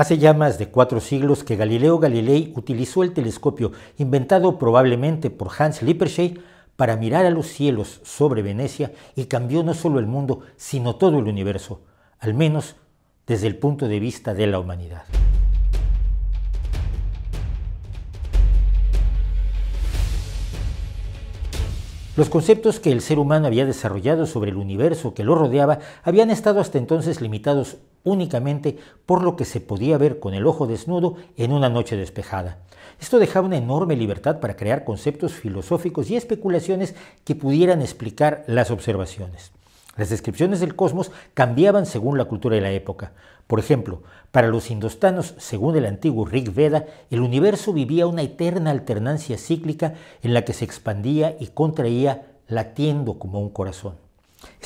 Hace ya más de cuatro siglos que Galileo Galilei utilizó el telescopio inventado probablemente por Hans Lippershey para mirar a los cielos sobre Venecia y cambió no solo el mundo, sino todo el universo, al menos desde el punto de vista de la humanidad. Los conceptos que el ser humano había desarrollado sobre el universo que lo rodeaba habían estado hasta entonces limitados únicamente por lo que se podía ver con el ojo desnudo en una noche despejada. Esto dejaba una enorme libertad para crear conceptos filosóficos y especulaciones que pudieran explicar las observaciones. Las descripciones del cosmos cambiaban según la cultura y la época. Por ejemplo, para los indostanos, según el antiguo Rig Veda, el universo vivía una eterna alternancia cíclica en la que se expandía y contraía latiendo como un corazón.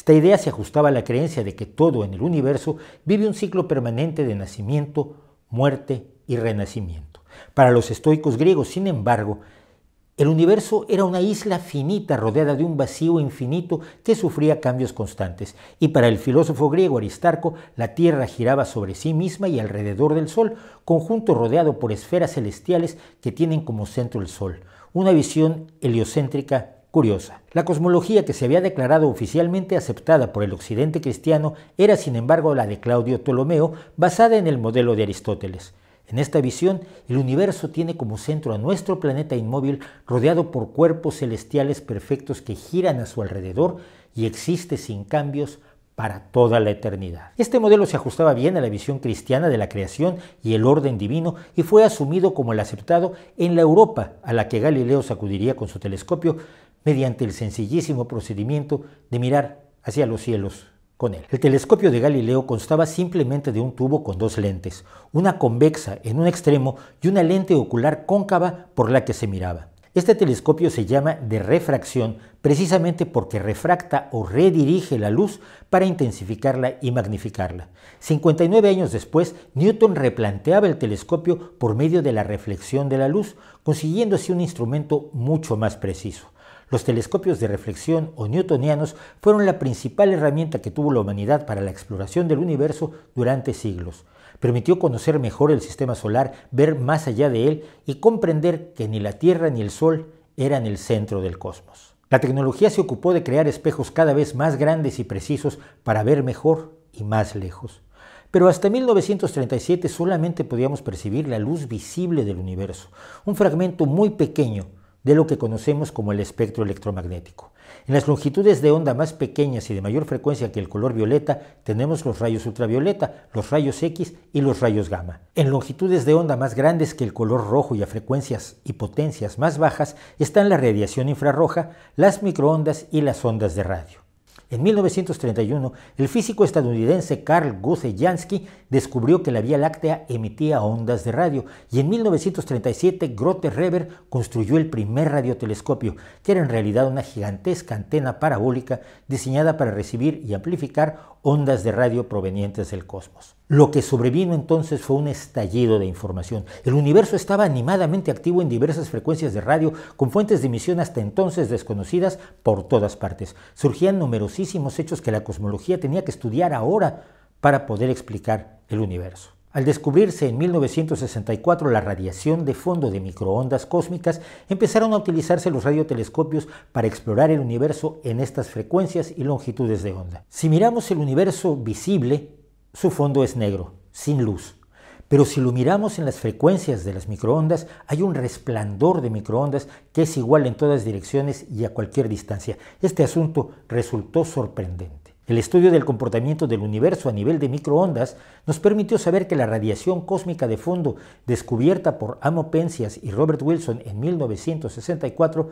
Esta idea se ajustaba a la creencia de que todo en el universo vive un ciclo permanente de nacimiento, muerte y renacimiento. Para los estoicos griegos, sin embargo, el universo era una isla finita rodeada de un vacío infinito que sufría cambios constantes, y para el filósofo griego Aristarco, la Tierra giraba sobre sí misma y alrededor del Sol, conjunto rodeado por esferas celestiales que tienen como centro el Sol, una visión heliocéntrica curiosa. La cosmología que se había declarado oficialmente aceptada por el occidente cristiano era sin embargo la de Claudio Ptolomeo, basada en el modelo de Aristóteles. En esta visión, el universo tiene como centro a nuestro planeta inmóvil rodeado por cuerpos celestiales perfectos que giran a su alrededor y existe sin cambios para toda la eternidad. Este modelo se ajustaba bien a la visión cristiana de la creación y el orden divino y fue asumido como el aceptado en la Europa a la que Galileo sacudiría con su telescopio, mediante el sencillísimo procedimiento de mirar hacia los cielos con él. El telescopio de Galileo constaba simplemente de un tubo con dos lentes, una convexa en un extremo y una lente ocular cóncava por la que se miraba. Este telescopio se llama de refracción precisamente porque refracta o redirige la luz para intensificarla y magnificarla. 59 años después, Newton replanteaba el telescopio por medio de la reflexión de la luz, consiguiendo así un instrumento mucho más preciso. Los telescopios de reflexión o newtonianos fueron la principal herramienta que tuvo la humanidad para la exploración del universo durante siglos. Permitió conocer mejor el sistema solar, ver más allá de él y comprender que ni la Tierra ni el Sol eran el centro del cosmos. La tecnología se ocupó de crear espejos cada vez más grandes y precisos para ver mejor y más lejos. Pero hasta 1937 solamente podíamos percibir la luz visible del universo, un fragmento muy pequeño de lo que conocemos como el espectro electromagnético. En las longitudes de onda más pequeñas y de mayor frecuencia que el color violeta tenemos los rayos ultravioleta, los rayos X y los rayos gamma. En longitudes de onda más grandes que el color rojo y a frecuencias y potencias más bajas están la radiación infrarroja, las microondas y las ondas de radio. En 1931, el físico estadounidense Carl Jansky descubrió que la Vía Láctea emitía ondas de radio y en 1937 Grote Reber construyó el primer radiotelescopio, que era en realidad una gigantesca antena parabólica diseñada para recibir y amplificar ondas de radio provenientes del cosmos. Lo que sobrevino entonces fue un estallido de información. El universo estaba animadamente activo en diversas frecuencias de radio, con fuentes de emisión hasta entonces desconocidas por todas partes. Surgían numerosísimos hechos que la cosmología tenía que estudiar ahora para poder explicar el universo. Al descubrirse en 1964 la radiación de fondo de microondas cósmicas, empezaron a utilizarse los radiotelescopios para explorar el universo en estas frecuencias y longitudes de onda. Si miramos el universo visible, su fondo es negro, sin luz. Pero si lo miramos en las frecuencias de las microondas, hay un resplandor de microondas que es igual en todas direcciones y a cualquier distancia. Este asunto resultó sorprendente. El estudio del comportamiento del universo a nivel de microondas nos permitió saber que la radiación cósmica de fondo descubierta por Amo Penzias y Robert Wilson en 1964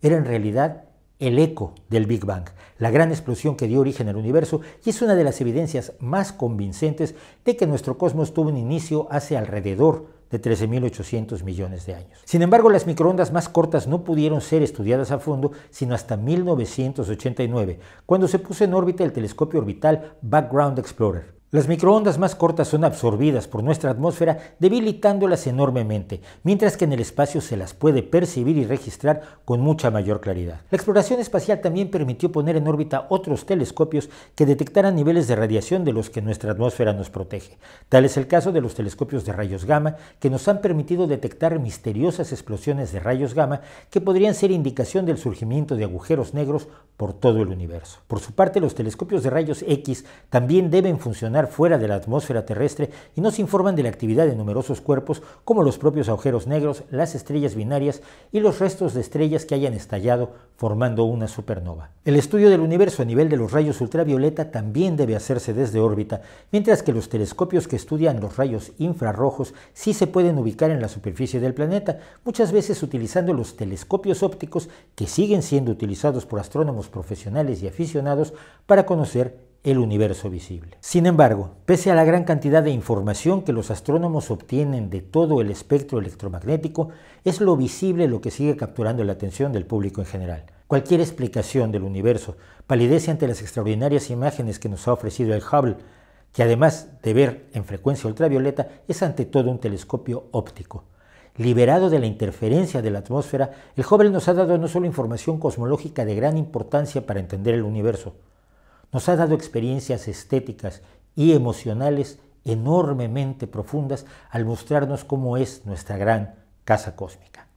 era en realidad el eco del Big Bang, la gran explosión que dio origen al universo y es una de las evidencias más convincentes de que nuestro cosmos tuvo un inicio hace alrededor de 13.800 millones de años. Sin embargo, las microondas más cortas no pudieron ser estudiadas a fondo sino hasta 1989, cuando se puso en órbita el telescopio orbital Background Explorer. Las microondas más cortas son absorbidas por nuestra atmósfera debilitándolas enormemente, mientras que en el espacio se las puede percibir y registrar con mucha mayor claridad. La exploración espacial también permitió poner en órbita otros telescopios que detectaran niveles de radiación de los que nuestra atmósfera nos protege. Tal es el caso de los telescopios de rayos gamma, que nos han permitido detectar misteriosas explosiones de rayos gamma que podrían ser indicación del surgimiento de agujeros negros por todo el universo. Por su parte, los telescopios de rayos X también deben funcionar fuera de la atmósfera terrestre y nos informan de la actividad de numerosos cuerpos como los propios agujeros negros, las estrellas binarias y los restos de estrellas que hayan estallado formando una supernova. El estudio del universo a nivel de los rayos ultravioleta también debe hacerse desde órbita, mientras que los telescopios que estudian los rayos infrarrojos sí se pueden ubicar en la superficie del planeta, muchas veces utilizando los telescopios ópticos que siguen siendo utilizados por astrónomos profesionales y aficionados para conocer el universo visible. Sin embargo, pese a la gran cantidad de información que los astrónomos obtienen de todo el espectro electromagnético, es lo visible lo que sigue capturando la atención del público en general. Cualquier explicación del universo palidece ante las extraordinarias imágenes que nos ha ofrecido el Hubble, que además de ver en frecuencia ultravioleta, es ante todo un telescopio óptico. Liberado de la interferencia de la atmósfera, el Hubble nos ha dado no solo información cosmológica de gran importancia para entender el universo, nos ha dado experiencias estéticas y emocionales enormemente profundas al mostrarnos cómo es nuestra gran casa cósmica.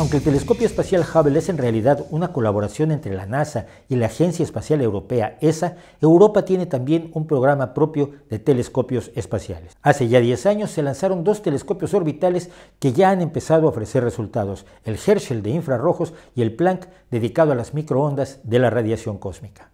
Aunque el telescopio espacial Hubble es en realidad una colaboración entre la NASA y la Agencia Espacial Europea ESA, Europa tiene también un programa propio de telescopios espaciales. Hace ya 10 años se lanzaron dos telescopios orbitales que ya han empezado a ofrecer resultados, el Herschel de infrarrojos y el Planck dedicado a las microondas de la radiación cósmica.